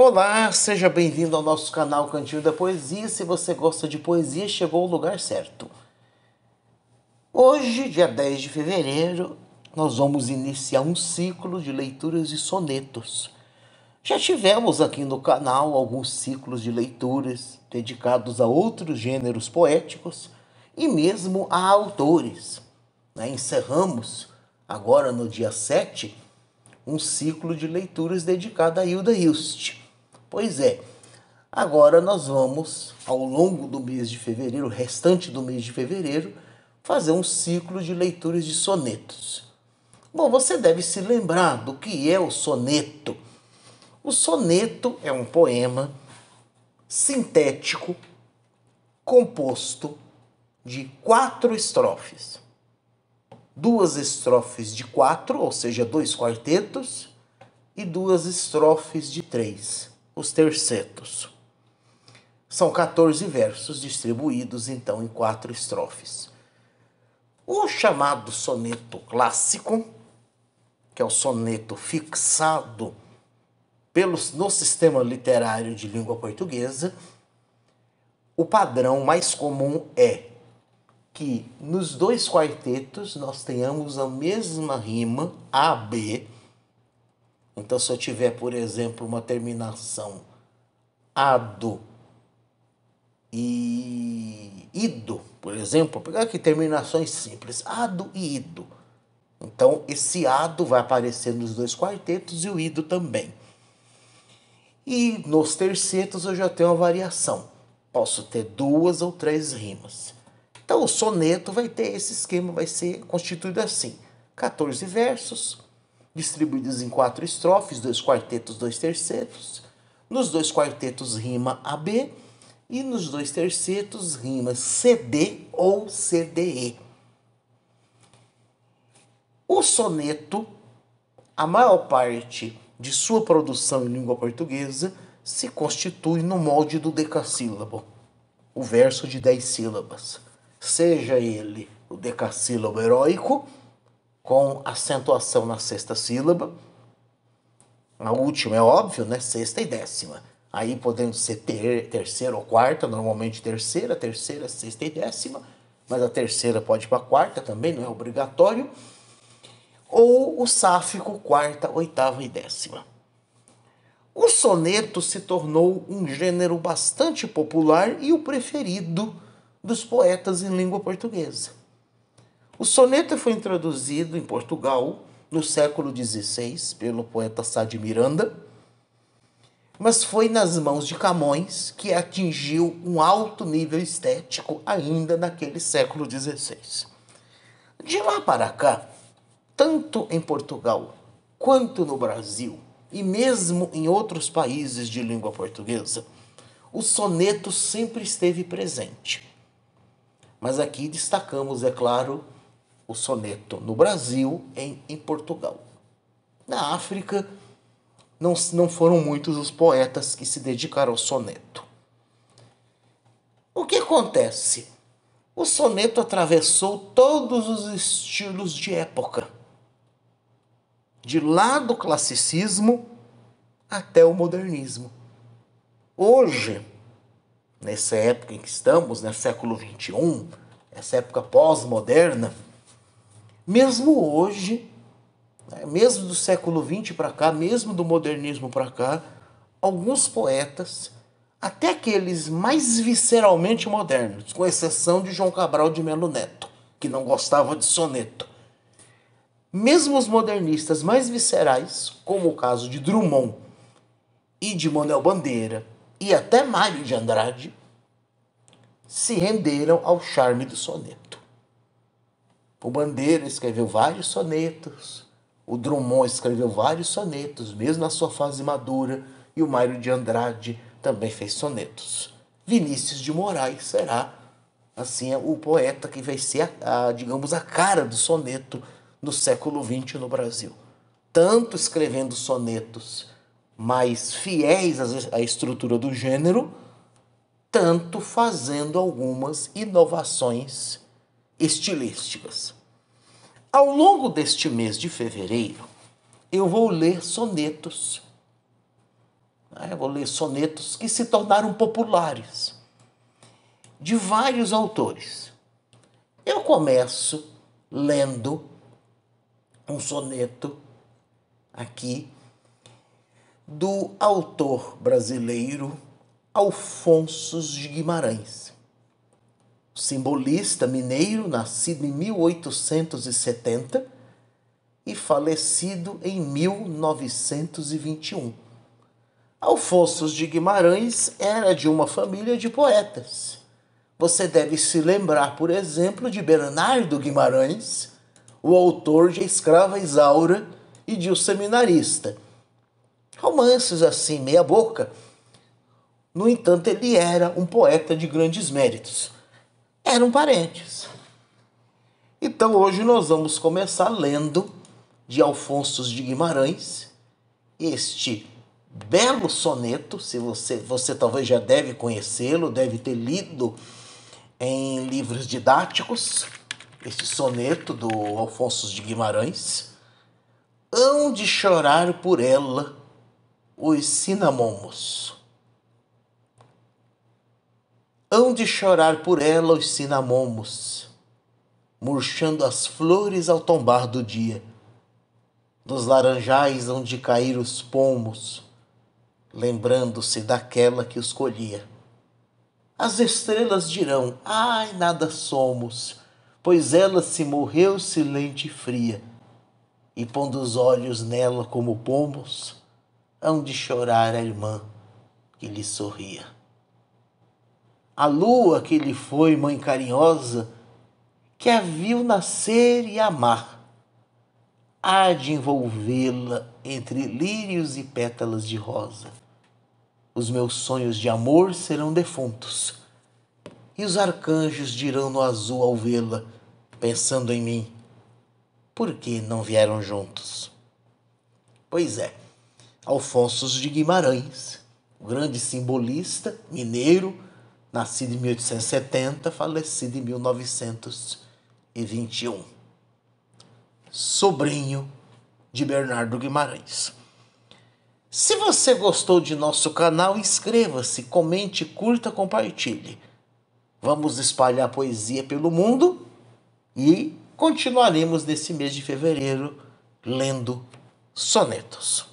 Olá, seja bem-vindo ao nosso canal Cantinho da Poesia. Se você gosta de poesia, chegou ao lugar certo. Hoje, dia 10 de fevereiro, nós vamos iniciar um ciclo de leituras de sonetos. Já tivemos aqui no canal alguns ciclos de leituras dedicados a outros gêneros poéticos e mesmo a autores. Né? Encerramos, agora no dia 7, um ciclo de leituras dedicado a Hilda Hilst. Pois é. Agora nós vamos, ao longo do mês de fevereiro, restante do mês de fevereiro, fazer um ciclo de leituras de sonetos. Bom, você deve se lembrar do que é o soneto. O soneto é um poema sintético composto de quatro estrofes. Duas estrofes de quatro, ou seja, dois quartetos, e duas estrofes de três os tercetos. São 14 versos distribuídos então em quatro estrofes. O chamado soneto clássico, que é o soneto fixado pelos, no sistema literário de língua portuguesa, o padrão mais comum é que nos dois quartetos nós tenhamos a mesma rima AB então, se eu tiver, por exemplo, uma terminação ado e ido, por exemplo, pegar aqui terminações simples, ado e ido. Então, esse ado vai aparecer nos dois quartetos e o ido também. E nos tercetos eu já tenho uma variação. Posso ter duas ou três rimas. Então, o soneto vai ter esse esquema, vai ser constituído assim: 14 versos, distribuídos em quatro estrofes, dois quartetos, dois tercetos. Nos dois quartetos rima AB e nos dois tercetos rima CD ou CDE. O soneto, a maior parte de sua produção em língua portuguesa, se constitui no molde do decassílabo, o verso de dez sílabas. Seja ele o decassílabo heróico, com acentuação na sexta sílaba. A última é óbvio, né? Sexta e décima. Aí podendo ser ter, terceira ou quarta, normalmente terceira, terceira, sexta e décima, mas a terceira pode ir para a quarta também, não é obrigatório. Ou o sáfico, quarta, oitava e décima. O soneto se tornou um gênero bastante popular e o preferido dos poetas em língua portuguesa. O soneto foi introduzido em Portugal no século XVI pelo poeta Sá de Miranda, mas foi nas mãos de Camões que atingiu um alto nível estético ainda naquele século XVI. De lá para cá, tanto em Portugal quanto no Brasil, e mesmo em outros países de língua portuguesa, o soneto sempre esteve presente. Mas aqui destacamos, é claro, o soneto no Brasil e em Portugal. Na África, não, não foram muitos os poetas que se dedicaram ao soneto. O que acontece? O soneto atravessou todos os estilos de época, de lá do classicismo até o modernismo. Hoje, nessa época em que estamos, né, século XXI, essa época pós-moderna, mesmo hoje, né, mesmo do século XX para cá, mesmo do modernismo para cá, alguns poetas, até aqueles mais visceralmente modernos, com exceção de João Cabral de Melo Neto, que não gostava de soneto, mesmo os modernistas mais viscerais, como o caso de Drummond e de Manuel Bandeira e até Mário de Andrade, se renderam ao charme do soneto. O Bandeira escreveu vários sonetos. O Drummond escreveu vários sonetos, mesmo na sua fase madura. E o Mário de Andrade também fez sonetos. Vinícius de Moraes será, assim, o poeta que vai ser, a, a, digamos, a cara do soneto no século XX no Brasil. Tanto escrevendo sonetos mais fiéis à estrutura do gênero, tanto fazendo algumas inovações estilísticas. Ao longo deste mês de fevereiro, eu vou ler sonetos. Ah, eu vou ler sonetos que se tornaram populares, de vários autores. Eu começo lendo um soneto aqui do autor brasileiro Alfonso de Guimarães simbolista mineiro, nascido em 1870 e falecido em 1921. Alfonso de Guimarães era de uma família de poetas. Você deve se lembrar, por exemplo, de Bernardo Guimarães, o autor de A Escrava Isaura e de O Seminarista. Romances assim, meia boca. No entanto, ele era um poeta de grandes méritos eram parentes. Então hoje nós vamos começar lendo de Alfonso de Guimarães este belo soneto, se você você talvez já deve conhecê-lo, deve ter lido em livros didáticos, este soneto do Alfonso de Guimarães, hão de chorar por ela os cinamomos hão de chorar por ela os cinamomos, murchando as flores ao tombar do dia. Dos laranjais hão de cair os pomos, lembrando-se daquela que os colhia. As estrelas dirão: Ai, nada somos, pois ela se morreu silente e fria. E pondo os olhos nela como pomos, hão de chorar a irmã que lhe sorria a lua que lhe foi mãe carinhosa, que a viu nascer e amar, há de envolvê-la entre lírios e pétalas de rosa. Os meus sonhos de amor serão defuntos, e os arcanjos dirão no azul ao vê-la, pensando em mim, por que não vieram juntos? Pois é, Alfonso de Guimarães, o grande simbolista mineiro, nascido em 1870, falecido em 1921. Sobrinho de Bernardo Guimarães. Se você gostou de nosso canal, inscreva-se, comente, curta, compartilhe. Vamos espalhar poesia pelo mundo e continuaremos nesse mês de fevereiro lendo sonetos.